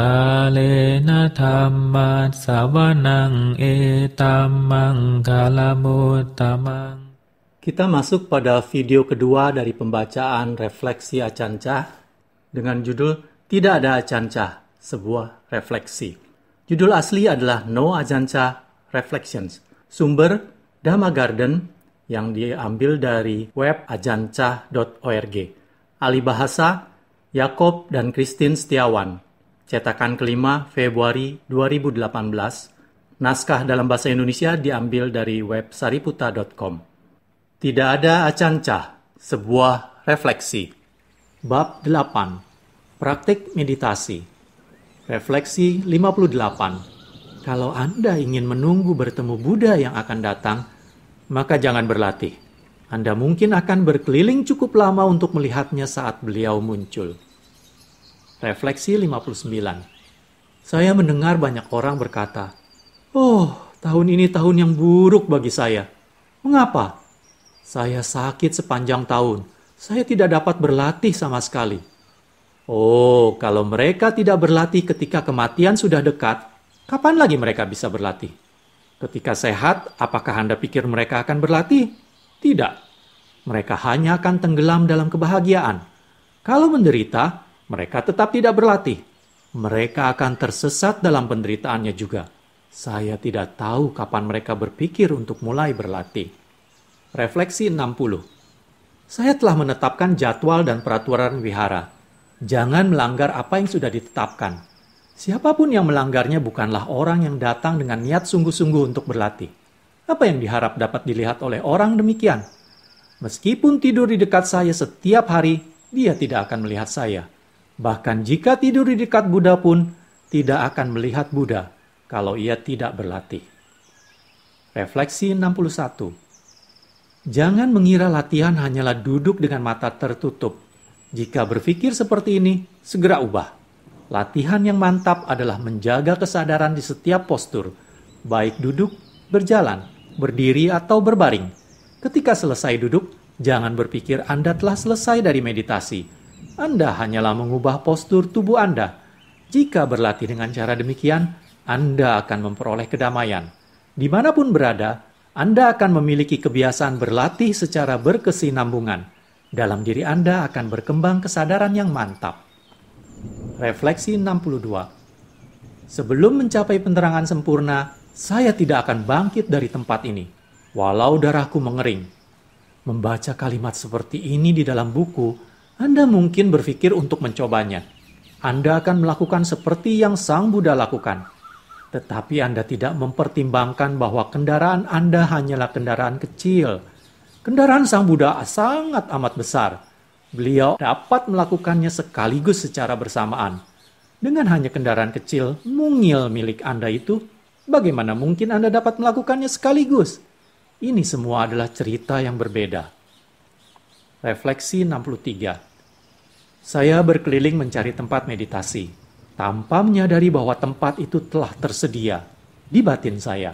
กาเลนะธรรมัสสวนังเอตัมมังคาลมุตตมัง e Kita masuk pada video kedua dari pembacaan refleksi Ajanca dengan judul Tidak ada Ajanca, sebuah refleksi. Judul asli adalah No Ajanca Reflections. Sumber Dhamma Garden yang diambil dari web ajanca.org. Ali bahasa Yakob dan Kristin Setiawan cetakan kelima Februari 2018, naskah dalam bahasa Indonesia diambil dari web sariputa.com. Tidak ada acancah, sebuah refleksi. Bab 8. Praktik meditasi. Refleksi 58. Kalau Anda ingin menunggu bertemu Buddha yang akan datang, maka jangan berlatih. Anda mungkin akan berkeliling cukup lama untuk melihatnya saat beliau muncul. Refleksi 59. Saya mendengar banyak orang berkata, "Oh, tahun ini tahun yang buruk bagi saya. Mengapa? Saya sakit sepanjang tahun. Saya tidak dapat berlatih sama sekali." Oh, kalau mereka tidak berlatih ketika kematian sudah dekat, kapan lagi mereka bisa berlatih? Ketika sehat, apakah Anda pikir mereka akan berlatih? Tidak. Mereka hanya akan tenggelam dalam kebahagiaan. Kalau menderita, mereka tetap tidak berlatih, mereka akan tersesat dalam penderitaannya juga. Saya tidak tahu kapan mereka berpikir untuk mulai berlatih. Refleksi 60 Saya telah menetapkan jadwal dan peraturan wihara. Jangan melanggar apa yang sudah ditetapkan. Siapapun yang melanggarnya bukanlah orang yang datang dengan niat sungguh-sungguh untuk berlatih. Apa yang diharap dapat dilihat oleh orang demikian? Meskipun tidur di dekat saya setiap hari, dia tidak akan melihat saya. Bahkan jika tidur di dekat Buddha pun tidak akan melihat Buddha kalau ia tidak berlatih. Refleksi 61 Jangan mengira latihan hanyalah duduk dengan mata tertutup. Jika berpikir seperti ini, segera ubah. Latihan yang mantap adalah menjaga kesadaran di setiap postur, baik duduk, berjalan, berdiri, atau berbaring. Ketika selesai duduk, jangan berpikir Anda telah selesai dari meditasi anda hanyalah mengubah postur tubuh Anda. Jika berlatih dengan cara demikian, Anda akan memperoleh kedamaian. Dimanapun berada, Anda akan memiliki kebiasaan berlatih secara berkesinambungan. Dalam diri Anda akan berkembang kesadaran yang mantap. Refleksi 62 Sebelum mencapai penerangan sempurna, saya tidak akan bangkit dari tempat ini, walau darahku mengering. Membaca kalimat seperti ini di dalam buku anda mungkin berpikir untuk mencobanya. Anda akan melakukan seperti yang Sang Buddha lakukan. Tetapi Anda tidak mempertimbangkan bahwa kendaraan Anda hanyalah kendaraan kecil. Kendaraan Sang Buddha sangat amat besar. Beliau dapat melakukannya sekaligus secara bersamaan. Dengan hanya kendaraan kecil, mungil milik Anda itu, bagaimana mungkin Anda dapat melakukannya sekaligus? Ini semua adalah cerita yang berbeda. Refleksi 63. Saya berkeliling mencari tempat meditasi, tanpa menyadari bahwa tempat itu telah tersedia di batin saya.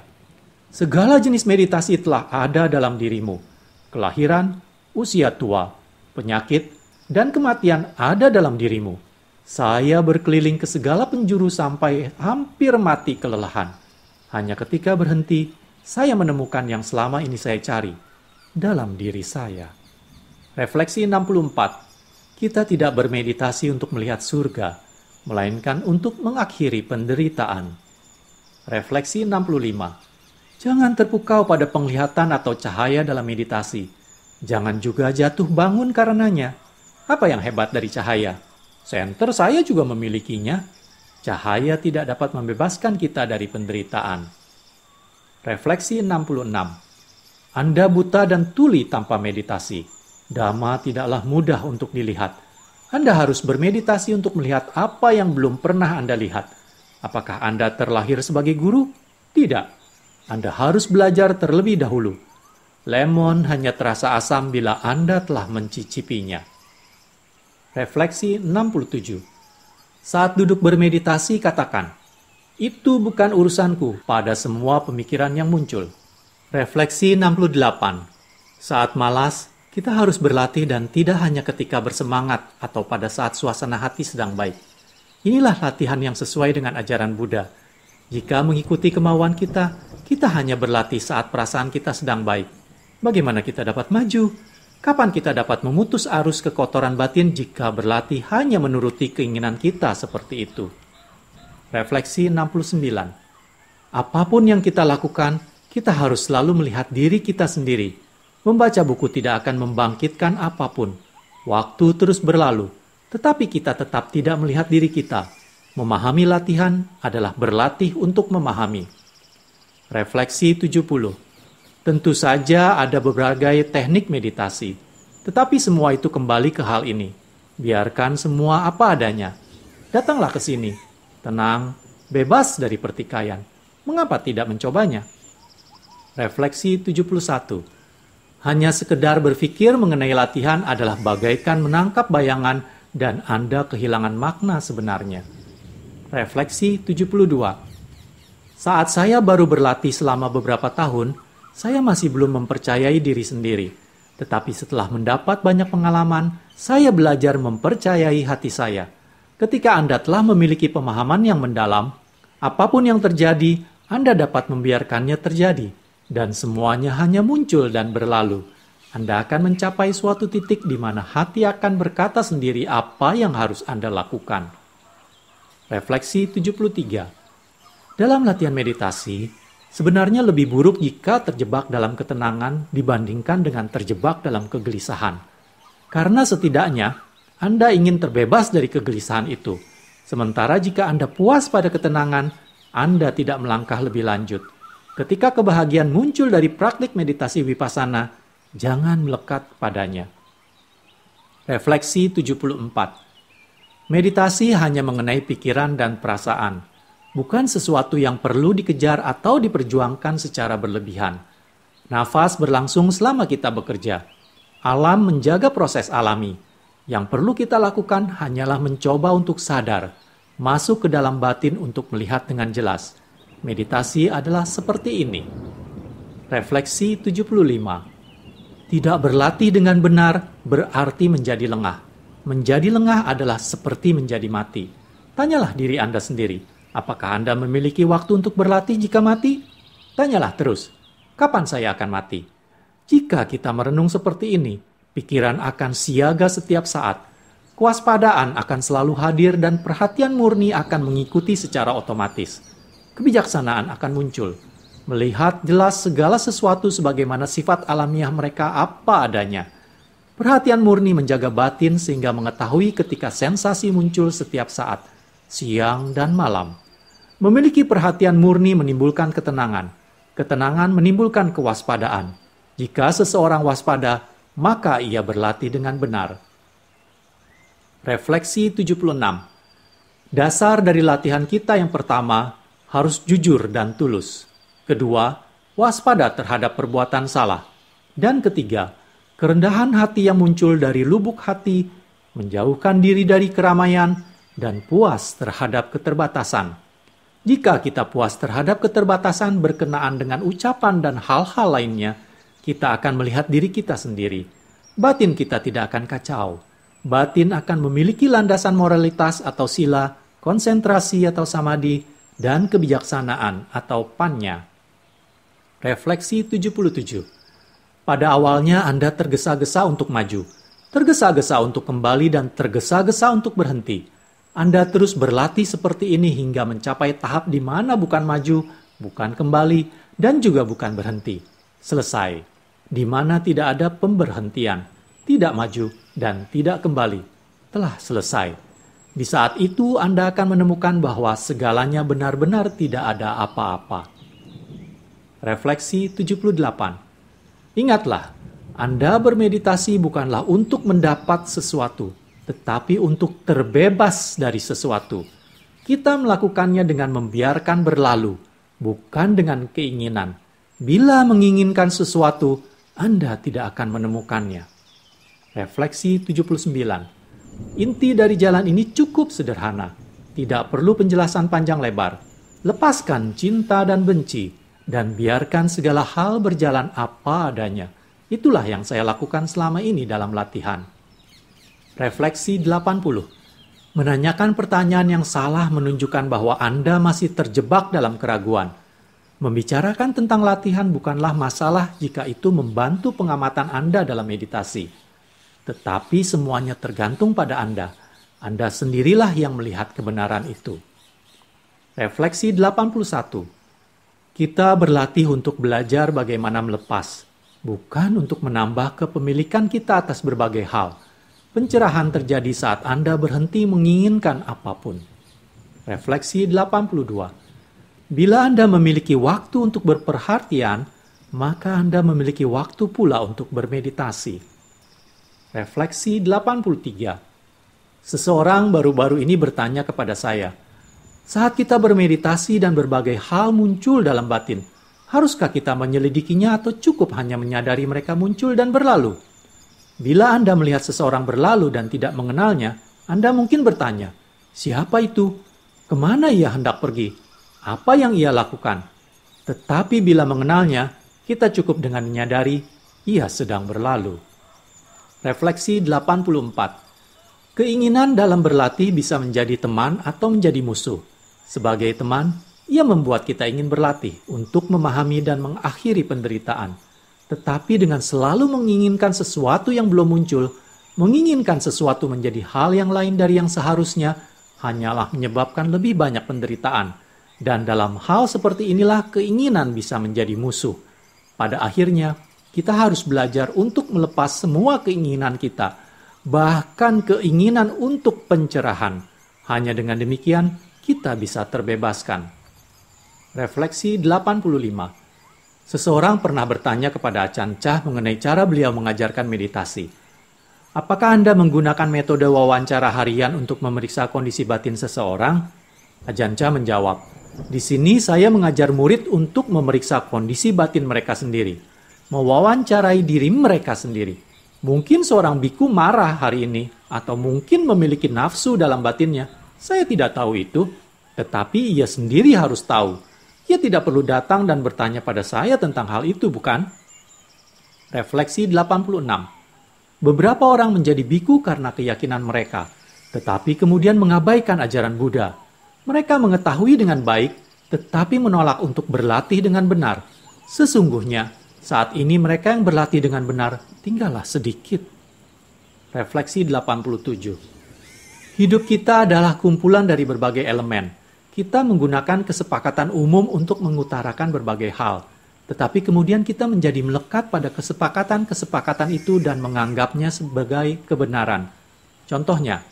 Segala jenis meditasi telah ada dalam dirimu. Kelahiran, usia tua, penyakit, dan kematian ada dalam dirimu. Saya berkeliling ke segala penjuru sampai hampir mati kelelahan. Hanya ketika berhenti, saya menemukan yang selama ini saya cari dalam diri saya. Refleksi 64. Kita tidak bermeditasi untuk melihat surga, melainkan untuk mengakhiri penderitaan. Refleksi 65. Jangan terpukau pada penglihatan atau cahaya dalam meditasi. Jangan juga jatuh bangun karenanya. Apa yang hebat dari cahaya? Senter saya juga memilikinya. Cahaya tidak dapat membebaskan kita dari penderitaan. Refleksi 66. Anda buta dan tuli tanpa meditasi Dhamma tidaklah mudah untuk dilihat. Anda harus bermeditasi untuk melihat apa yang belum pernah Anda lihat. Apakah Anda terlahir sebagai guru? Tidak. Anda harus belajar terlebih dahulu. Lemon hanya terasa asam bila Anda telah mencicipinya. Refleksi 67 Saat duduk bermeditasi, katakan, Itu bukan urusanku pada semua pemikiran yang muncul. Refleksi 68 Saat malas, kita harus berlatih dan tidak hanya ketika bersemangat atau pada saat suasana hati sedang baik. Inilah latihan yang sesuai dengan ajaran Buddha. Jika mengikuti kemauan kita, kita hanya berlatih saat perasaan kita sedang baik. Bagaimana kita dapat maju? Kapan kita dapat memutus arus kekotoran batin jika berlatih hanya menuruti keinginan kita seperti itu? Refleksi 69. Apapun yang kita lakukan, kita harus selalu melihat diri kita sendiri Membaca buku tidak akan membangkitkan apapun. Waktu terus berlalu, tetapi kita tetap tidak melihat diri kita. Memahami latihan adalah berlatih untuk memahami. Refleksi 70. Tentu saja ada berbagai teknik meditasi, tetapi semua itu kembali ke hal ini. Biarkan semua apa adanya. Datanglah ke sini, tenang, bebas dari pertikaian. Mengapa tidak mencobanya? Refleksi 71. Hanya sekedar berpikir mengenai latihan adalah bagaikan menangkap bayangan dan Anda kehilangan makna sebenarnya. Refleksi 72 Saat saya baru berlatih selama beberapa tahun, saya masih belum mempercayai diri sendiri. Tetapi setelah mendapat banyak pengalaman, saya belajar mempercayai hati saya. Ketika Anda telah memiliki pemahaman yang mendalam, apapun yang terjadi, Anda dapat membiarkannya terjadi dan semuanya hanya muncul dan berlalu. Anda akan mencapai suatu titik di mana hati akan berkata sendiri apa yang harus Anda lakukan. Refleksi 73. Dalam latihan meditasi, sebenarnya lebih buruk jika terjebak dalam ketenangan dibandingkan dengan terjebak dalam kegelisahan. Karena setidaknya Anda ingin terbebas dari kegelisahan itu. Sementara jika Anda puas pada ketenangan, Anda tidak melangkah lebih lanjut. Ketika kebahagiaan muncul dari praktik meditasi vipassana, jangan melekat padanya. Refleksi 74. Meditasi hanya mengenai pikiran dan perasaan, bukan sesuatu yang perlu dikejar atau diperjuangkan secara berlebihan. Nafas berlangsung selama kita bekerja. Alam menjaga proses alami. Yang perlu kita lakukan hanyalah mencoba untuk sadar, masuk ke dalam batin untuk melihat dengan jelas Meditasi adalah seperti ini. Refleksi 75. Tidak berlatih dengan benar berarti menjadi lengah. Menjadi lengah adalah seperti menjadi mati. Tanyalah diri Anda sendiri, apakah Anda memiliki waktu untuk berlatih jika mati? Tanyalah terus, kapan saya akan mati? Jika kita merenung seperti ini, pikiran akan siaga setiap saat. Kewaspadaan akan selalu hadir dan perhatian murni akan mengikuti secara otomatis kebijaksanaan akan muncul. Melihat jelas segala sesuatu sebagaimana sifat alamiah mereka apa adanya. Perhatian murni menjaga batin sehingga mengetahui ketika sensasi muncul setiap saat, siang dan malam. Memiliki perhatian murni menimbulkan ketenangan. Ketenangan menimbulkan kewaspadaan. Jika seseorang waspada, maka ia berlatih dengan benar. Refleksi 76 Dasar dari latihan kita yang pertama harus jujur dan tulus. Kedua, waspada terhadap perbuatan salah. Dan ketiga, kerendahan hati yang muncul dari lubuk hati menjauhkan diri dari keramaian dan puas terhadap keterbatasan. Jika kita puas terhadap keterbatasan berkenaan dengan ucapan dan hal-hal lainnya, kita akan melihat diri kita sendiri. Batin kita tidak akan kacau. Batin akan memiliki landasan moralitas atau sila, konsentrasi atau samadi, dan kebijaksanaan atau pannya. Refleksi 77 Pada awalnya Anda tergesa-gesa untuk maju, tergesa-gesa untuk kembali dan tergesa-gesa untuk berhenti. Anda terus berlatih seperti ini hingga mencapai tahap di mana bukan maju, bukan kembali, dan juga bukan berhenti. Selesai. Di mana tidak ada pemberhentian, tidak maju, dan tidak kembali. Telah selesai di saat itu, Anda akan menemukan bahwa segalanya benar-benar tidak ada apa-apa. Refleksi 78. Ingatlah, Anda bermeditasi bukanlah untuk mendapat sesuatu, tetapi untuk terbebas dari sesuatu. Kita melakukannya dengan membiarkan berlalu, bukan dengan keinginan. Bila menginginkan sesuatu, Anda tidak akan menemukannya. Refleksi 79. Inti dari jalan ini cukup sederhana, tidak perlu penjelasan panjang lebar. Lepaskan cinta dan benci, dan biarkan segala hal berjalan apa adanya. Itulah yang saya lakukan selama ini dalam latihan. Refleksi 80 Menanyakan pertanyaan yang salah menunjukkan bahwa Anda masih terjebak dalam keraguan. Membicarakan tentang latihan bukanlah masalah jika itu membantu pengamatan Anda dalam meditasi tetapi semuanya tergantung pada Anda. Anda sendirilah yang melihat kebenaran itu. Refleksi 81. Kita berlatih untuk belajar bagaimana melepas, bukan untuk menambah kepemilikan kita atas berbagai hal. Pencerahan terjadi saat Anda berhenti menginginkan apapun. Refleksi 82. Bila Anda memiliki waktu untuk berperhatian, maka Anda memiliki waktu pula untuk bermeditasi. Refleksi 83. Seseorang baru-baru ini bertanya kepada saya, saat kita bermeditasi dan berbagai hal muncul dalam batin, haruskah kita menyelidikinya atau cukup hanya menyadari mereka muncul dan berlalu? Bila Anda melihat seseorang berlalu dan tidak mengenalnya, Anda mungkin bertanya, siapa itu? Kemana ia hendak pergi? Apa yang ia lakukan? Tetapi bila mengenalnya, kita cukup dengan menyadari ia sedang berlalu. Refleksi 84. Keinginan dalam berlatih bisa menjadi teman atau menjadi musuh. Sebagai teman, ia membuat kita ingin berlatih untuk memahami dan mengakhiri penderitaan. Tetapi dengan selalu menginginkan sesuatu yang belum muncul, menginginkan sesuatu menjadi hal yang lain dari yang seharusnya, hanyalah menyebabkan lebih banyak penderitaan. Dan dalam hal seperti inilah keinginan bisa menjadi musuh. Pada akhirnya, kita harus belajar untuk melepas semua keinginan kita, bahkan keinginan untuk pencerahan. Hanya dengan demikian, kita bisa terbebaskan. Refleksi 85 Seseorang pernah bertanya kepada Achan Cah mengenai cara beliau mengajarkan meditasi. Apakah Anda menggunakan metode wawancara harian untuk memeriksa kondisi batin seseorang? Achan Cah menjawab, di sini saya mengajar murid untuk memeriksa kondisi batin mereka sendiri mewawancarai diri mereka sendiri. Mungkin seorang biku marah hari ini, atau mungkin memiliki nafsu dalam batinnya. Saya tidak tahu itu, tetapi ia sendiri harus tahu. Ia tidak perlu datang dan bertanya pada saya tentang hal itu, bukan? Refleksi 86 Beberapa orang menjadi biku karena keyakinan mereka, tetapi kemudian mengabaikan ajaran Buddha. Mereka mengetahui dengan baik, tetapi menolak untuk berlatih dengan benar. Sesungguhnya, saat ini mereka yang berlatih dengan benar tinggallah sedikit. Refleksi 87. Hidup kita adalah kumpulan dari berbagai elemen. Kita menggunakan kesepakatan umum untuk mengutarakan berbagai hal, tetapi kemudian kita menjadi melekat pada kesepakatan-kesepakatan itu dan menganggapnya sebagai kebenaran. Contohnya,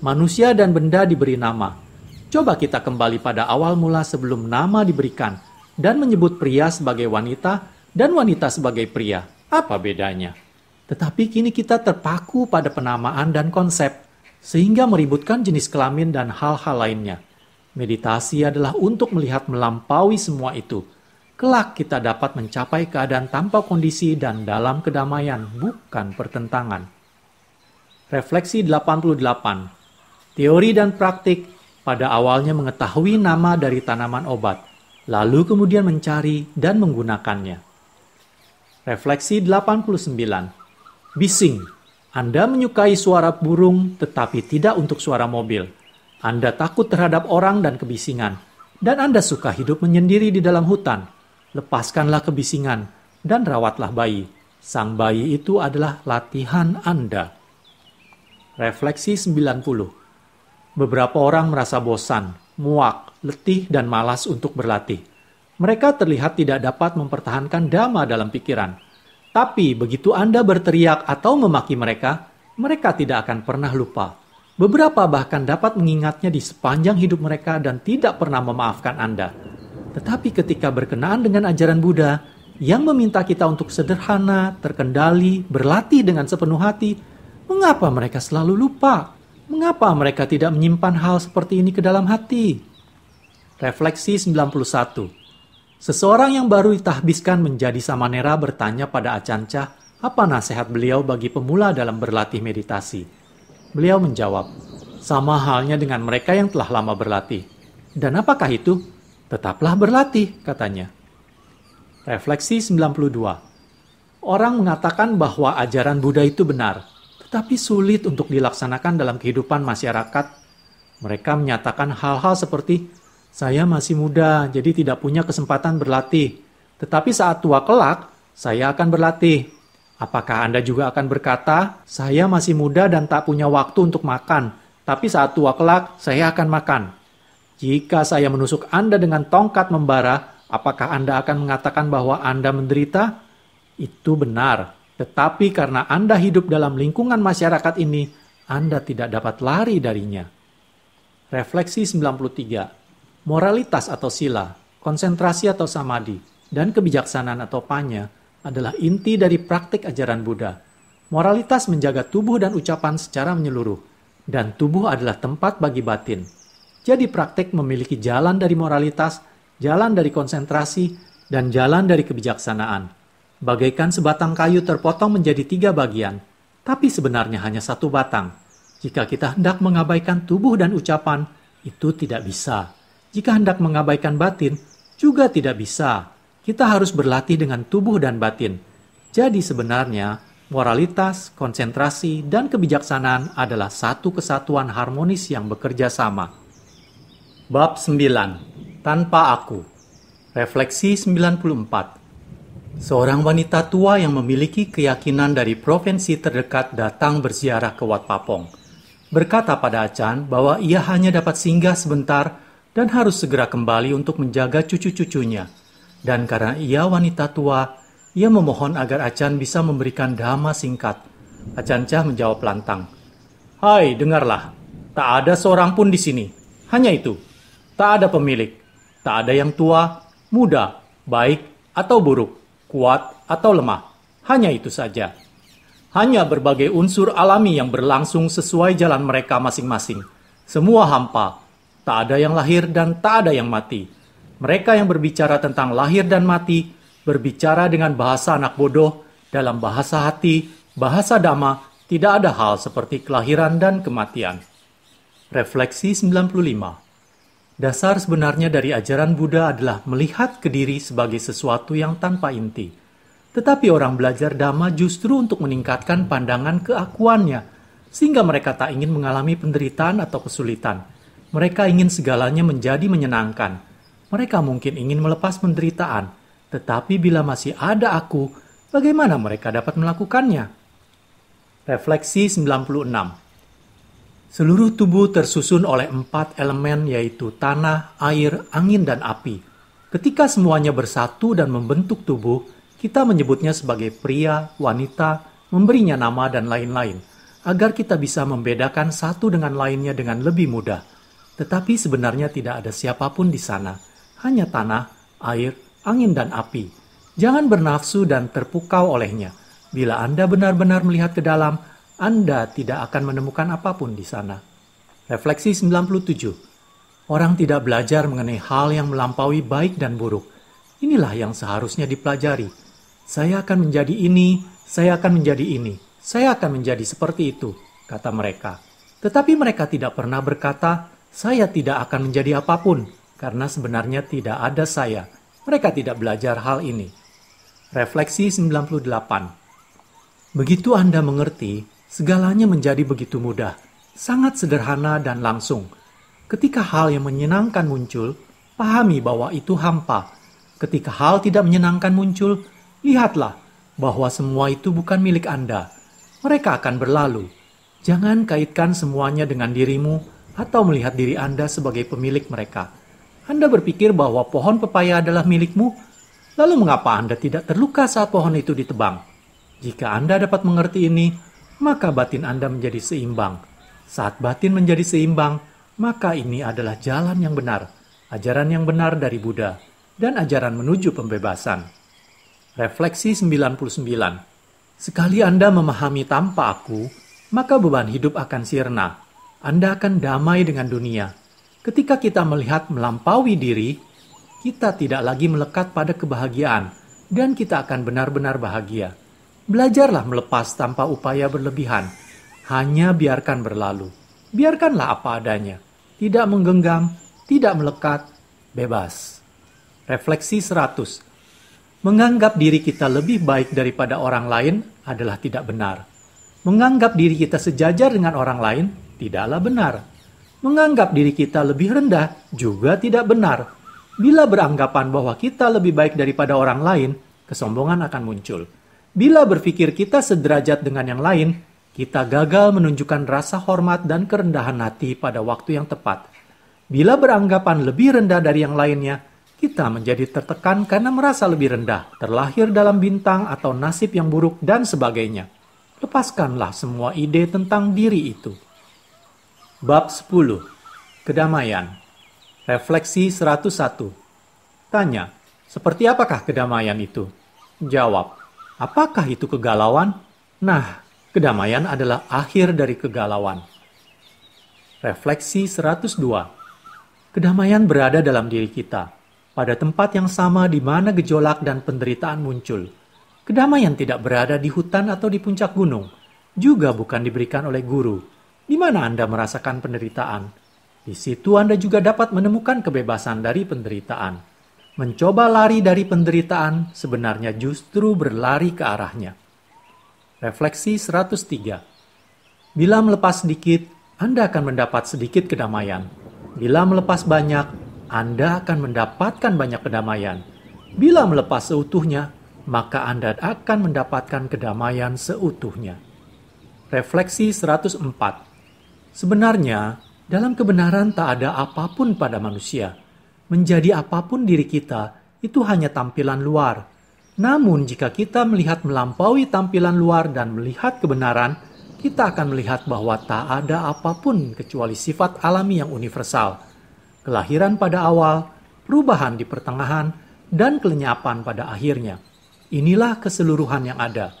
manusia dan benda diberi nama. Coba kita kembali pada awal mula sebelum nama diberikan dan menyebut pria sebagai wanita dan wanita sebagai pria. Apa bedanya? Tetapi kini kita terpaku pada penamaan dan konsep, sehingga meributkan jenis kelamin dan hal-hal lainnya. Meditasi adalah untuk melihat melampaui semua itu. Kelak kita dapat mencapai keadaan tanpa kondisi dan dalam kedamaian, bukan pertentangan. Refleksi 88. Teori dan praktik pada awalnya mengetahui nama dari tanaman obat, lalu kemudian mencari dan menggunakannya. Refleksi 89. Bising. Anda menyukai suara burung tetapi tidak untuk suara mobil. Anda takut terhadap orang dan kebisingan. Dan Anda suka hidup menyendiri di dalam hutan. Lepaskanlah kebisingan dan rawatlah bayi. Sang bayi itu adalah latihan Anda. Refleksi 90. Beberapa orang merasa bosan, muak, letih, dan malas untuk berlatih mereka terlihat tidak dapat mempertahankan damai dalam pikiran. Tapi begitu Anda berteriak atau memaki mereka, mereka tidak akan pernah lupa. Beberapa bahkan dapat mengingatnya di sepanjang hidup mereka dan tidak pernah memaafkan Anda. Tetapi ketika berkenaan dengan ajaran Buddha yang meminta kita untuk sederhana, terkendali, berlatih dengan sepenuh hati, mengapa mereka selalu lupa? Mengapa mereka tidak menyimpan hal seperti ini ke dalam hati? Refleksi 91 Seseorang yang baru ditahbiskan menjadi samanera bertanya pada Acanca, apa nasihat beliau bagi pemula dalam berlatih meditasi. Beliau menjawab, sama halnya dengan mereka yang telah lama berlatih. Dan apakah itu? Tetaplah berlatih, katanya. Refleksi 92 Orang mengatakan bahwa ajaran Buddha itu benar, tetapi sulit untuk dilaksanakan dalam kehidupan masyarakat. Mereka menyatakan hal-hal seperti saya masih muda, jadi tidak punya kesempatan berlatih. Tetapi saat tua kelak, saya akan berlatih. Apakah Anda juga akan berkata, "Saya masih muda dan tak punya waktu untuk makan, tapi saat tua kelak saya akan makan"? Jika saya menusuk Anda dengan tongkat membara, apakah Anda akan mengatakan bahwa Anda menderita? Itu benar, tetapi karena Anda hidup dalam lingkungan masyarakat ini, Anda tidak dapat lari darinya. Refleksi 93 Moralitas atau sila, konsentrasi atau samadhi, dan kebijaksanaan atau panya adalah inti dari praktik ajaran Buddha. Moralitas menjaga tubuh dan ucapan secara menyeluruh, dan tubuh adalah tempat bagi batin. Jadi praktik memiliki jalan dari moralitas, jalan dari konsentrasi, dan jalan dari kebijaksanaan. Bagaikan sebatang kayu terpotong menjadi tiga bagian, tapi sebenarnya hanya satu batang. Jika kita hendak mengabaikan tubuh dan ucapan, itu tidak bisa jika hendak mengabaikan batin, juga tidak bisa. Kita harus berlatih dengan tubuh dan batin. Jadi sebenarnya, moralitas, konsentrasi, dan kebijaksanaan adalah satu kesatuan harmonis yang bekerja sama. Bab 9. Tanpa Aku Refleksi 94 Seorang wanita tua yang memiliki keyakinan dari provinsi terdekat datang berziarah ke Wat Papong. Berkata pada Achan bahwa ia hanya dapat singgah sebentar dan harus segera kembali untuk menjaga cucu-cucunya. Dan karena ia wanita tua, ia memohon agar Acan bisa memberikan dhamma singkat. Achan Cah menjawab lantang, Hai, dengarlah, tak ada seorang pun di sini. Hanya itu, tak ada pemilik, tak ada yang tua, muda, baik atau buruk, kuat atau lemah. Hanya itu saja. Hanya berbagai unsur alami yang berlangsung sesuai jalan mereka masing-masing. Semua hampa, tak ada yang lahir dan tak ada yang mati. Mereka yang berbicara tentang lahir dan mati berbicara dengan bahasa anak bodoh, dalam bahasa hati, bahasa dhamma, tidak ada hal seperti kelahiran dan kematian. Refleksi 95 Dasar sebenarnya dari ajaran Buddha adalah melihat ke diri sebagai sesuatu yang tanpa inti. Tetapi orang belajar dhamma justru untuk meningkatkan pandangan keakuannya, sehingga mereka tak ingin mengalami penderitaan atau kesulitan mereka ingin segalanya menjadi menyenangkan. Mereka mungkin ingin melepas penderitaan, tetapi bila masih ada aku, bagaimana mereka dapat melakukannya? Refleksi 96 Seluruh tubuh tersusun oleh empat elemen yaitu tanah, air, angin, dan api. Ketika semuanya bersatu dan membentuk tubuh, kita menyebutnya sebagai pria, wanita, memberinya nama, dan lain-lain, agar kita bisa membedakan satu dengan lainnya dengan lebih mudah. Tetapi sebenarnya tidak ada siapapun di sana, hanya tanah, air, angin, dan api. Jangan bernafsu dan terpukau olehnya. Bila Anda benar-benar melihat ke dalam, Anda tidak akan menemukan apapun di sana. Refleksi 97. Orang tidak belajar mengenai hal yang melampaui baik dan buruk. Inilah yang seharusnya dipelajari. Saya akan menjadi ini, saya akan menjadi ini, saya akan menjadi seperti itu, kata mereka. Tetapi mereka tidak pernah berkata, saya tidak akan menjadi apapun, karena sebenarnya tidak ada saya. Mereka tidak belajar hal ini. Refleksi 98 Begitu Anda mengerti, segalanya menjadi begitu mudah, sangat sederhana dan langsung. Ketika hal yang menyenangkan muncul, pahami bahwa itu hampa. Ketika hal tidak menyenangkan muncul, lihatlah bahwa semua itu bukan milik Anda. Mereka akan berlalu. Jangan kaitkan semuanya dengan dirimu atau melihat diri Anda sebagai pemilik mereka. Anda berpikir bahwa pohon pepaya adalah milikmu, lalu mengapa Anda tidak terluka saat pohon itu ditebang? Jika Anda dapat mengerti ini, maka batin Anda menjadi seimbang. Saat batin menjadi seimbang, maka ini adalah jalan yang benar, ajaran yang benar dari Buddha, dan ajaran menuju pembebasan. Refleksi 99 Sekali Anda memahami tanpa aku, maka beban hidup akan sirna. Anda akan damai dengan dunia. Ketika kita melihat melampaui diri, kita tidak lagi melekat pada kebahagiaan, dan kita akan benar-benar bahagia. Belajarlah melepas tanpa upaya berlebihan, hanya biarkan berlalu. Biarkanlah apa adanya, tidak menggenggam, tidak melekat, bebas. Refleksi 100. Menganggap diri kita lebih baik daripada orang lain adalah tidak benar. Menganggap diri kita sejajar dengan orang lain tidaklah benar. Menganggap diri kita lebih rendah juga tidak benar. Bila beranggapan bahwa kita lebih baik daripada orang lain, kesombongan akan muncul. Bila berpikir kita sederajat dengan yang lain, kita gagal menunjukkan rasa hormat dan kerendahan hati pada waktu yang tepat. Bila beranggapan lebih rendah dari yang lainnya, kita menjadi tertekan karena merasa lebih rendah, terlahir dalam bintang atau nasib yang buruk, dan sebagainya. Lepaskanlah semua ide tentang diri itu. Bab 10. Kedamaian. Refleksi 101. Tanya, seperti apakah kedamaian itu? Jawab, apakah itu kegalauan? Nah, kedamaian adalah akhir dari kegalauan. Refleksi 102. Kedamaian berada dalam diri kita, pada tempat yang sama di mana gejolak dan penderitaan muncul. Kedamaian tidak berada di hutan atau di puncak gunung, juga bukan diberikan oleh guru di mana Anda merasakan penderitaan. Di situ Anda juga dapat menemukan kebebasan dari penderitaan. Mencoba lari dari penderitaan sebenarnya justru berlari ke arahnya. Refleksi 103 Bila melepas sedikit, Anda akan mendapat sedikit kedamaian. Bila melepas banyak, Anda akan mendapatkan banyak kedamaian. Bila melepas seutuhnya, maka Anda akan mendapatkan kedamaian seutuhnya. Refleksi 104 Sebenarnya, dalam kebenaran tak ada apapun pada manusia. Menjadi apapun diri kita itu hanya tampilan luar. Namun, jika kita melihat melampaui tampilan luar dan melihat kebenaran, kita akan melihat bahwa tak ada apapun kecuali sifat alami yang universal. Kelahiran pada awal, perubahan di pertengahan, dan kelenyapan pada akhirnya. Inilah keseluruhan yang ada.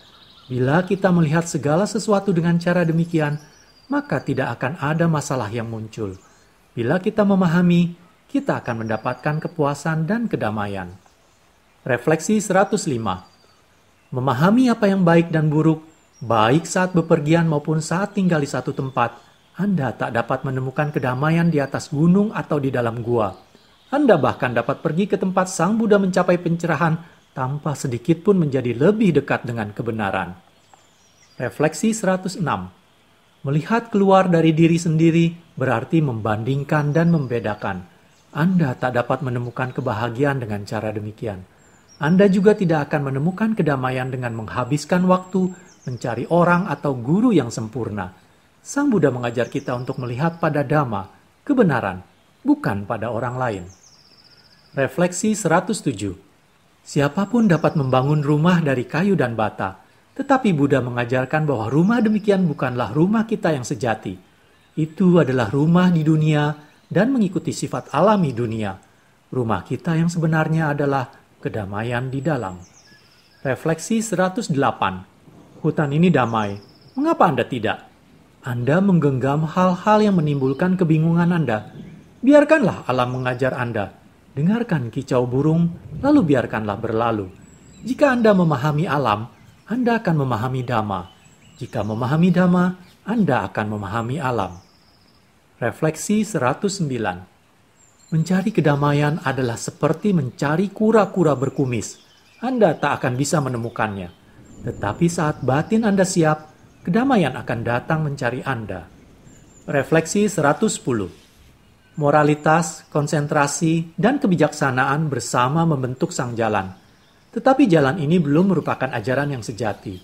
Bila kita melihat segala sesuatu dengan cara demikian, maka tidak akan ada masalah yang muncul. Bila kita memahami, kita akan mendapatkan kepuasan dan kedamaian. Refleksi 105. Memahami apa yang baik dan buruk, baik saat bepergian maupun saat tinggal di satu tempat, Anda tak dapat menemukan kedamaian di atas gunung atau di dalam gua. Anda bahkan dapat pergi ke tempat Sang Buddha mencapai pencerahan tanpa sedikit pun menjadi lebih dekat dengan kebenaran. Refleksi 106 Melihat keluar dari diri sendiri berarti membandingkan dan membedakan. Anda tak dapat menemukan kebahagiaan dengan cara demikian. Anda juga tidak akan menemukan kedamaian dengan menghabiskan waktu mencari orang atau guru yang sempurna. Sang Buddha mengajar kita untuk melihat pada dhamma, kebenaran, bukan pada orang lain. Refleksi 107. Siapapun dapat membangun rumah dari kayu dan bata, tetapi Buddha mengajarkan bahwa rumah demikian bukanlah rumah kita yang sejati. Itu adalah rumah di dunia dan mengikuti sifat alami dunia. Rumah kita yang sebenarnya adalah kedamaian di dalam. Refleksi 108. Hutan ini damai. Mengapa Anda tidak? Anda menggenggam hal-hal yang menimbulkan kebingungan Anda. Biarkanlah alam mengajar Anda. Dengarkan kicau burung, lalu biarkanlah berlalu. Jika Anda memahami alam, anda akan memahami Dhamma. Jika memahami Dhamma, Anda akan memahami alam. Refleksi 109 Mencari kedamaian adalah seperti mencari kura-kura berkumis. Anda tak akan bisa menemukannya. Tetapi saat batin Anda siap, kedamaian akan datang mencari Anda. Refleksi 110 Moralitas, konsentrasi, dan kebijaksanaan bersama membentuk sang jalan – tetapi jalan ini belum merupakan ajaran yang sejati,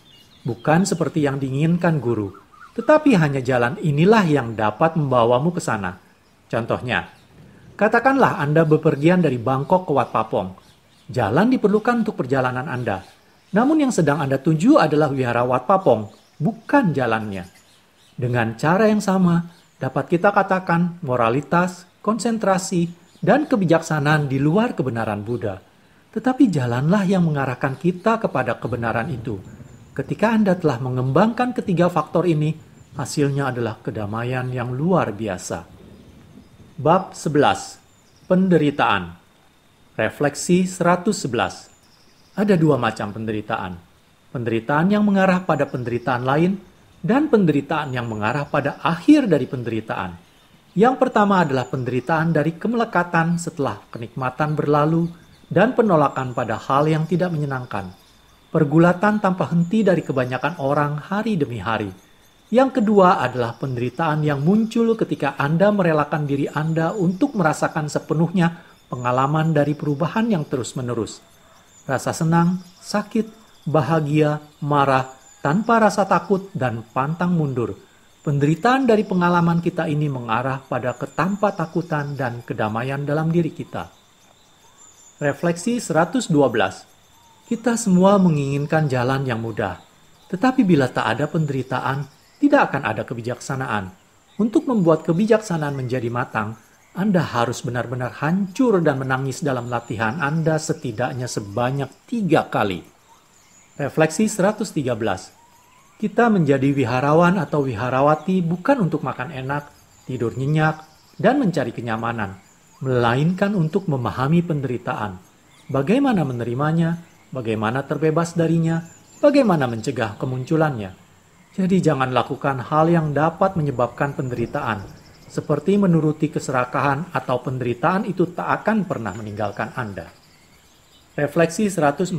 bukan seperti yang diinginkan guru, tetapi hanya jalan inilah yang dapat membawamu ke sana. Contohnya, katakanlah Anda bepergian dari Bangkok ke Wat Papong. Jalan diperlukan untuk perjalanan Anda, namun yang sedang Anda tuju adalah wihara Wat Papong, bukan jalannya. Dengan cara yang sama, dapat kita katakan moralitas, konsentrasi, dan kebijaksanaan di luar kebenaran Buddha tetapi jalanlah yang mengarahkan kita kepada kebenaran itu. Ketika Anda telah mengembangkan ketiga faktor ini, hasilnya adalah kedamaian yang luar biasa. Bab 11. Penderitaan. Refleksi 111. Ada dua macam penderitaan. Penderitaan yang mengarah pada penderitaan lain dan penderitaan yang mengarah pada akhir dari penderitaan. Yang pertama adalah penderitaan dari kemelekatan setelah kenikmatan berlalu dan penolakan pada hal yang tidak menyenangkan. Pergulatan tanpa henti dari kebanyakan orang hari demi hari. Yang kedua adalah penderitaan yang muncul ketika Anda merelakan diri Anda untuk merasakan sepenuhnya pengalaman dari perubahan yang terus-menerus. Rasa senang, sakit, bahagia, marah, tanpa rasa takut, dan pantang mundur. Penderitaan dari pengalaman kita ini mengarah pada ketampa takutan dan kedamaian dalam diri kita. Refleksi 112. Kita semua menginginkan jalan yang mudah, tetapi bila tak ada penderitaan, tidak akan ada kebijaksanaan. Untuk membuat kebijaksanaan menjadi matang, Anda harus benar-benar hancur dan menangis dalam latihan Anda setidaknya sebanyak tiga kali. Refleksi 113. Kita menjadi wiharawan atau wiharawati bukan untuk makan enak, tidur nyenyak, dan mencari kenyamanan melainkan untuk memahami penderitaan, bagaimana menerimanya, bagaimana terbebas darinya, bagaimana mencegah kemunculannya. Jadi jangan lakukan hal yang dapat menyebabkan penderitaan, seperti menuruti keserakahan atau penderitaan itu tak akan pernah meninggalkan Anda. Refleksi 114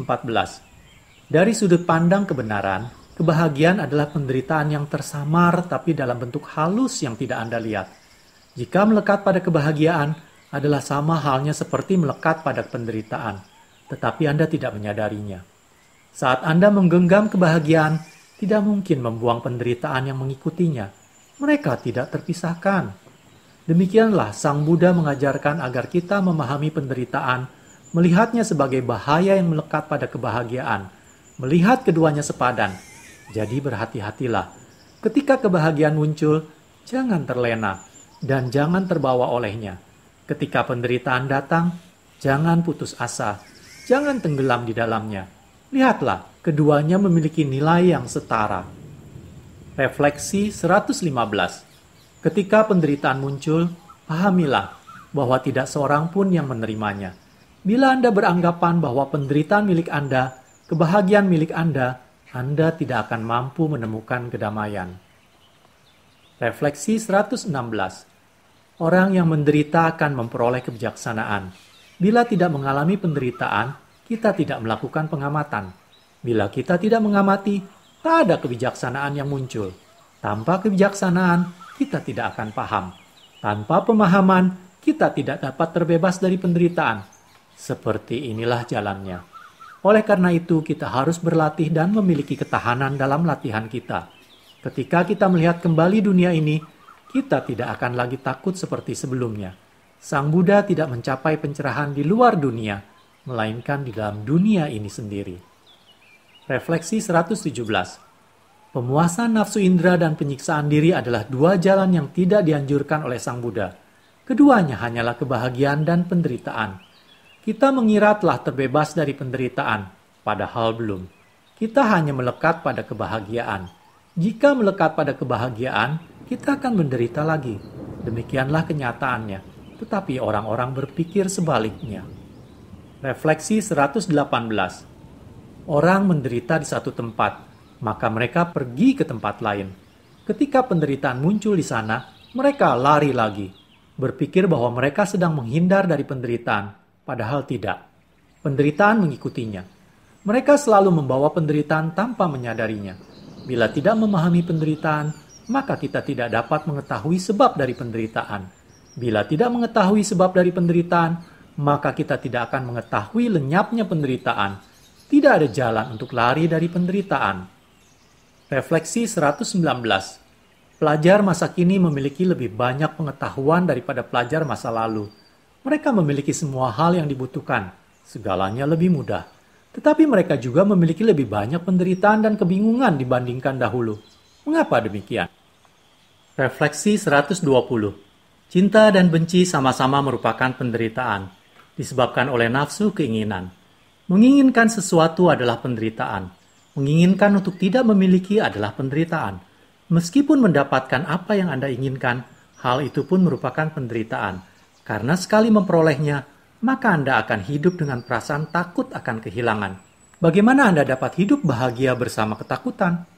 Dari sudut pandang kebenaran, kebahagiaan adalah penderitaan yang tersamar tapi dalam bentuk halus yang tidak Anda lihat. Jika melekat pada kebahagiaan, adalah sama halnya seperti melekat pada penderitaan, tetapi Anda tidak menyadarinya. Saat Anda menggenggam kebahagiaan, tidak mungkin membuang penderitaan yang mengikutinya. Mereka tidak terpisahkan. Demikianlah Sang Buddha mengajarkan agar kita memahami penderitaan, melihatnya sebagai bahaya yang melekat pada kebahagiaan, melihat keduanya sepadan. Jadi berhati-hatilah. Ketika kebahagiaan muncul, jangan terlena dan jangan terbawa olehnya Ketika penderitaan datang, jangan putus asa, jangan tenggelam di dalamnya. Lihatlah, keduanya memiliki nilai yang setara. Refleksi 115. Ketika penderitaan muncul, pahamilah bahwa tidak seorang pun yang menerimanya. Bila Anda beranggapan bahwa penderitaan milik Anda, kebahagiaan milik Anda, Anda tidak akan mampu menemukan kedamaian. Refleksi 116 Orang yang menderita akan memperoleh kebijaksanaan. Bila tidak mengalami penderitaan, kita tidak melakukan pengamatan. Bila kita tidak mengamati, tak ada kebijaksanaan yang muncul. Tanpa kebijaksanaan, kita tidak akan paham. Tanpa pemahaman, kita tidak dapat terbebas dari penderitaan. Seperti inilah jalannya. Oleh karena itu, kita harus berlatih dan memiliki ketahanan dalam latihan kita. Ketika kita melihat kembali dunia ini, kita tidak akan lagi takut seperti sebelumnya. Sang Buddha tidak mencapai pencerahan di luar dunia, melainkan di dalam dunia ini sendiri. Refleksi 117 Pemuasan nafsu indera dan penyiksaan diri adalah dua jalan yang tidak dianjurkan oleh Sang Buddha. Keduanya hanyalah kebahagiaan dan penderitaan. Kita mengira telah terbebas dari penderitaan, padahal belum. Kita hanya melekat pada kebahagiaan. Jika melekat pada kebahagiaan, kita akan menderita lagi. Demikianlah kenyataannya. Tetapi orang-orang berpikir sebaliknya. Refleksi 118. Orang menderita di satu tempat, maka mereka pergi ke tempat lain. Ketika penderitaan muncul di sana, mereka lari lagi, berpikir bahwa mereka sedang menghindar dari penderitaan, padahal tidak. Penderitaan mengikutinya. Mereka selalu membawa penderitaan tanpa menyadarinya. Bila tidak memahami penderitaan, maka kita tidak dapat mengetahui sebab dari penderitaan. Bila tidak mengetahui sebab dari penderitaan, maka kita tidak akan mengetahui lenyapnya penderitaan. Tidak ada jalan untuk lari dari penderitaan. Refleksi 119. Pelajar masa kini memiliki lebih banyak pengetahuan daripada pelajar masa lalu. Mereka memiliki semua hal yang dibutuhkan, segalanya lebih mudah. Tetapi mereka juga memiliki lebih banyak penderitaan dan kebingungan dibandingkan dahulu. Mengapa demikian? Refleksi 120. Cinta dan benci sama-sama merupakan penderitaan, disebabkan oleh nafsu keinginan. Menginginkan sesuatu adalah penderitaan. Menginginkan untuk tidak memiliki adalah penderitaan. Meskipun mendapatkan apa yang Anda inginkan, hal itu pun merupakan penderitaan. Karena sekali memperolehnya, maka Anda akan hidup dengan perasaan takut akan kehilangan. Bagaimana Anda dapat hidup bahagia bersama ketakutan?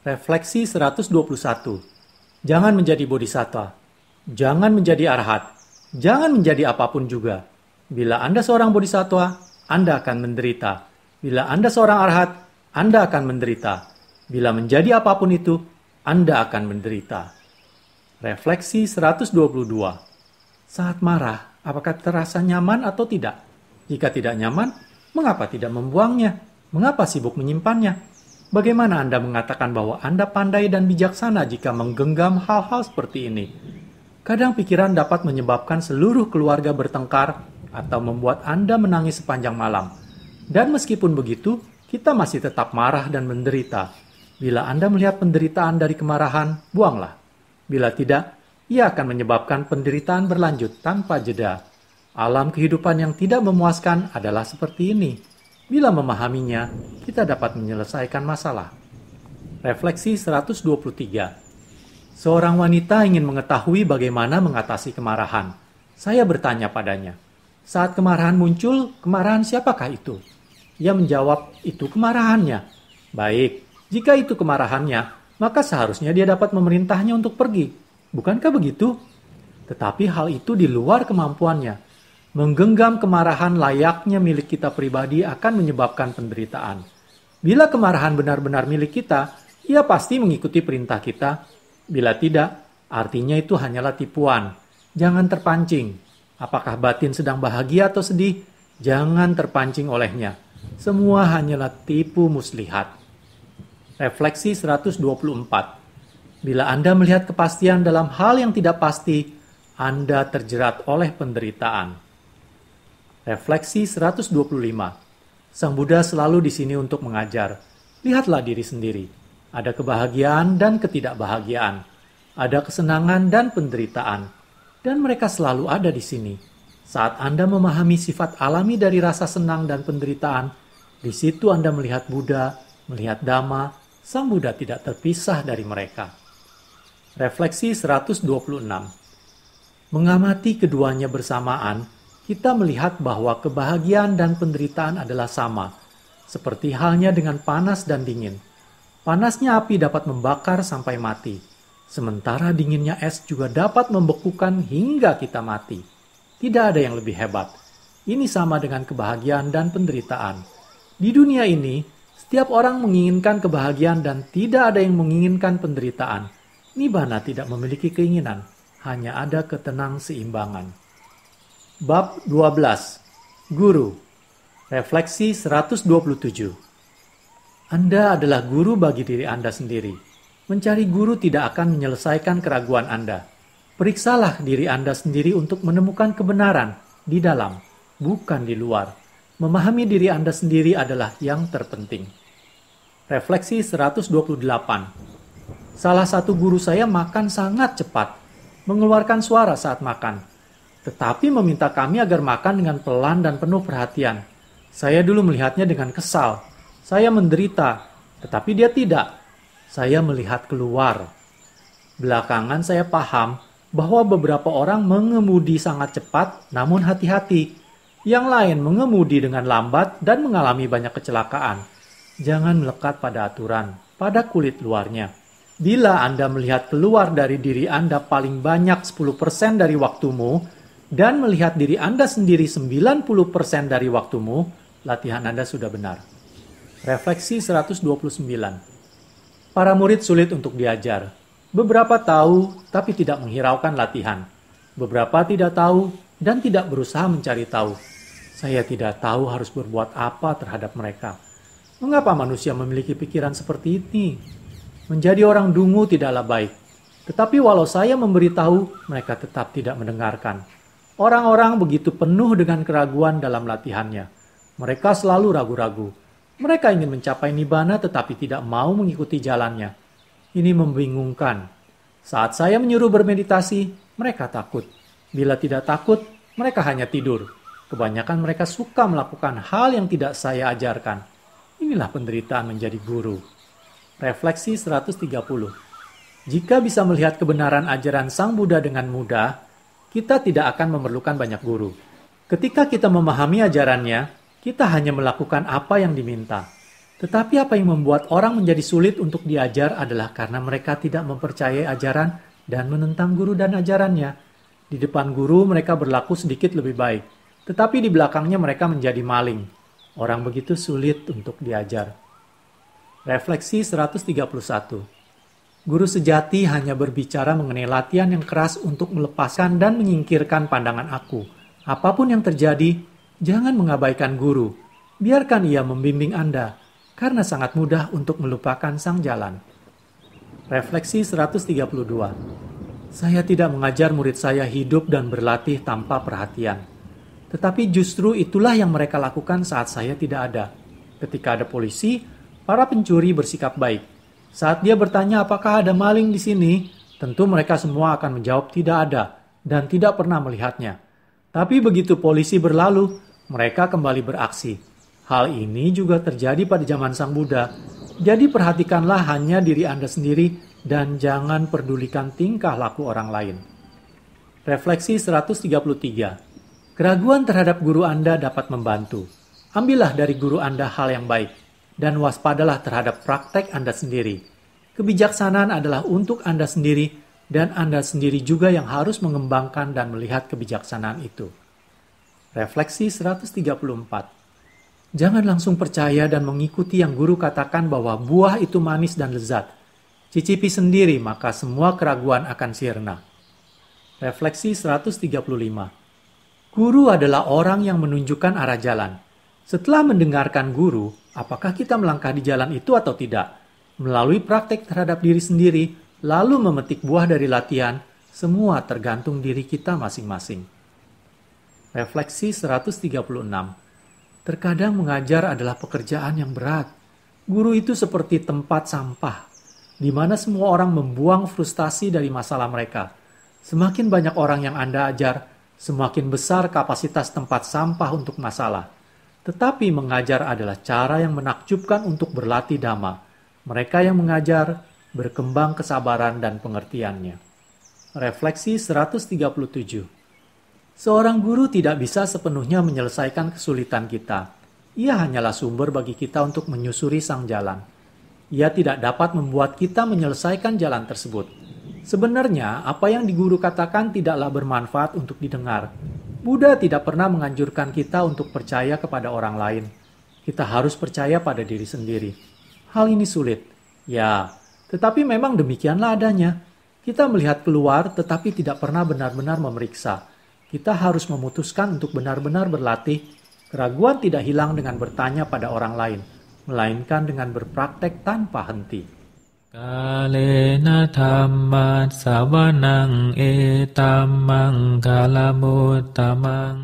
Refleksi 121 Jangan menjadi bodhisattva, jangan menjadi arhat, jangan menjadi apapun juga. Bila Anda seorang bodhisattva, Anda akan menderita. Bila Anda seorang arhat, Anda akan menderita. Bila menjadi apapun itu, Anda akan menderita. Refleksi 122. Saat marah, apakah terasa nyaman atau tidak? Jika tidak nyaman, mengapa tidak membuangnya? Mengapa sibuk menyimpannya? Bagaimana Anda mengatakan bahwa Anda pandai dan bijaksana jika menggenggam hal-hal seperti ini? Kadang pikiran dapat menyebabkan seluruh keluarga bertengkar atau membuat Anda menangis sepanjang malam. Dan meskipun begitu, kita masih tetap marah dan menderita. Bila Anda melihat penderitaan dari kemarahan, buanglah. Bila tidak, ia akan menyebabkan penderitaan berlanjut tanpa jeda. Alam kehidupan yang tidak memuaskan adalah seperti ini. Bila memahaminya, kita dapat menyelesaikan masalah. Refleksi 123 Seorang wanita ingin mengetahui bagaimana mengatasi kemarahan. Saya bertanya padanya, saat kemarahan muncul, kemarahan siapakah itu? Ia menjawab, itu kemarahannya. Baik, jika itu kemarahannya, maka seharusnya dia dapat memerintahnya untuk pergi. Bukankah begitu? Tetapi hal itu di luar kemampuannya Menggenggam kemarahan layaknya milik kita pribadi akan menyebabkan penderitaan. Bila kemarahan benar-benar milik kita, ia pasti mengikuti perintah kita. Bila tidak, artinya itu hanyalah tipuan. Jangan terpancing. Apakah batin sedang bahagia atau sedih? Jangan terpancing olehnya. Semua hanyalah tipu muslihat. Refleksi 124. Bila Anda melihat kepastian dalam hal yang tidak pasti, Anda terjerat oleh penderitaan. Refleksi 125. Sang Buddha selalu di sini untuk mengajar. Lihatlah diri sendiri. Ada kebahagiaan dan ketidakbahagiaan. Ada kesenangan dan penderitaan. Dan mereka selalu ada di sini. Saat Anda memahami sifat alami dari rasa senang dan penderitaan, di situ Anda melihat Buddha, melihat Dhamma, Sang Buddha tidak terpisah dari mereka. Refleksi 126 Mengamati keduanya bersamaan kita melihat bahwa kebahagiaan dan penderitaan adalah sama, seperti halnya dengan panas dan dingin. Panasnya api dapat membakar sampai mati, sementara dinginnya es juga dapat membekukan hingga kita mati. Tidak ada yang lebih hebat. Ini sama dengan kebahagiaan dan penderitaan. Di dunia ini, setiap orang menginginkan kebahagiaan dan tidak ada yang menginginkan penderitaan. Nibana tidak memiliki keinginan, hanya ada ketenang seimbangan. Bab 12 Guru Refleksi 127 Anda adalah guru bagi diri Anda sendiri. Mencari guru tidak akan menyelesaikan keraguan Anda. Periksalah diri Anda sendiri untuk menemukan kebenaran di dalam, bukan di luar. Memahami diri Anda sendiri adalah yang terpenting. Refleksi 128 Salah satu guru saya makan sangat cepat, mengeluarkan suara saat makan tetapi meminta kami agar makan dengan pelan dan penuh perhatian. Saya dulu melihatnya dengan kesal. Saya menderita, tetapi dia tidak. Saya melihat keluar. Belakangan saya paham bahwa beberapa orang mengemudi sangat cepat namun hati-hati. Yang lain mengemudi dengan lambat dan mengalami banyak kecelakaan. Jangan melekat pada aturan, pada kulit luarnya. Bila Anda melihat keluar dari diri Anda paling banyak 10% dari waktumu, dan melihat diri Anda sendiri 90% dari waktumu, latihan Anda sudah benar. Refleksi 129. Para murid sulit untuk diajar. Beberapa tahu tapi tidak menghiraukan latihan. Beberapa tidak tahu dan tidak berusaha mencari tahu. Saya tidak tahu harus berbuat apa terhadap mereka. Mengapa manusia memiliki pikiran seperti ini? Menjadi orang dungu tidaklah baik. Tetapi walau saya memberitahu, mereka tetap tidak mendengarkan. Orang-orang begitu penuh dengan keraguan dalam latihannya. Mereka selalu ragu-ragu. Mereka ingin mencapai nibana tetapi tidak mau mengikuti jalannya. Ini membingungkan. Saat saya menyuruh bermeditasi, mereka takut. Bila tidak takut, mereka hanya tidur. Kebanyakan mereka suka melakukan hal yang tidak saya ajarkan. Inilah penderitaan menjadi guru. Refleksi 130. Jika bisa melihat kebenaran ajaran Sang Buddha dengan mudah, kita tidak akan memerlukan banyak guru. Ketika kita memahami ajarannya, kita hanya melakukan apa yang diminta. Tetapi apa yang membuat orang menjadi sulit untuk diajar adalah karena mereka tidak mempercayai ajaran dan menentang guru dan ajarannya. Di depan guru mereka berlaku sedikit lebih baik, tetapi di belakangnya mereka menjadi maling. Orang begitu sulit untuk diajar. Refleksi 131 Guru sejati hanya berbicara mengenai latihan yang keras untuk melepaskan dan menyingkirkan pandangan aku. Apapun yang terjadi, jangan mengabaikan guru. Biarkan ia membimbing Anda, karena sangat mudah untuk melupakan sang jalan. Refleksi 132 Saya tidak mengajar murid saya hidup dan berlatih tanpa perhatian. Tetapi justru itulah yang mereka lakukan saat saya tidak ada. Ketika ada polisi, para pencuri bersikap baik saat dia bertanya apakah ada maling di sini, tentu mereka semua akan menjawab tidak ada dan tidak pernah melihatnya. Tapi begitu polisi berlalu, mereka kembali beraksi. Hal ini juga terjadi pada zaman Sang Buddha. Jadi perhatikanlah hanya diri Anda sendiri dan jangan pedulikan tingkah laku orang lain. Refleksi 133. Keraguan terhadap guru Anda dapat membantu. Ambillah dari guru Anda hal yang baik dan waspadalah terhadap praktek Anda sendiri. Kebijaksanaan adalah untuk Anda sendiri, dan Anda sendiri juga yang harus mengembangkan dan melihat kebijaksanaan itu. Refleksi 134 Jangan langsung percaya dan mengikuti yang guru katakan bahwa buah itu manis dan lezat. Cicipi sendiri, maka semua keraguan akan sirna. Refleksi 135 Guru adalah orang yang menunjukkan arah jalan. Setelah mendengarkan guru, apakah kita melangkah di jalan itu atau tidak. Melalui praktek terhadap diri sendiri, lalu memetik buah dari latihan, semua tergantung diri kita masing-masing. Refleksi 136 Terkadang mengajar adalah pekerjaan yang berat. Guru itu seperti tempat sampah, di mana semua orang membuang frustasi dari masalah mereka. Semakin banyak orang yang Anda ajar, semakin besar kapasitas tempat sampah untuk masalah. Tetapi mengajar adalah cara yang menakjubkan untuk berlatih dhamma. Mereka yang mengajar berkembang kesabaran dan pengertiannya. Refleksi 137 Seorang guru tidak bisa sepenuhnya menyelesaikan kesulitan kita. Ia hanyalah sumber bagi kita untuk menyusuri sang jalan. Ia tidak dapat membuat kita menyelesaikan jalan tersebut. Sebenarnya, apa yang diguru katakan tidaklah bermanfaat untuk didengar, Buddha tidak pernah menganjurkan kita untuk percaya kepada orang lain. Kita harus percaya pada diri sendiri. Hal ini sulit, ya, tetapi memang demikianlah adanya. Kita melihat keluar, tetapi tidak pernah benar-benar memeriksa. Kita harus memutuskan untuk benar-benar berlatih. Keraguan tidak hilang dengan bertanya pada orang lain, melainkan dengan berpraktek tanpa henti. กาเลนะธรรมัสาวนังเอตัมมังคาลมุตตมัง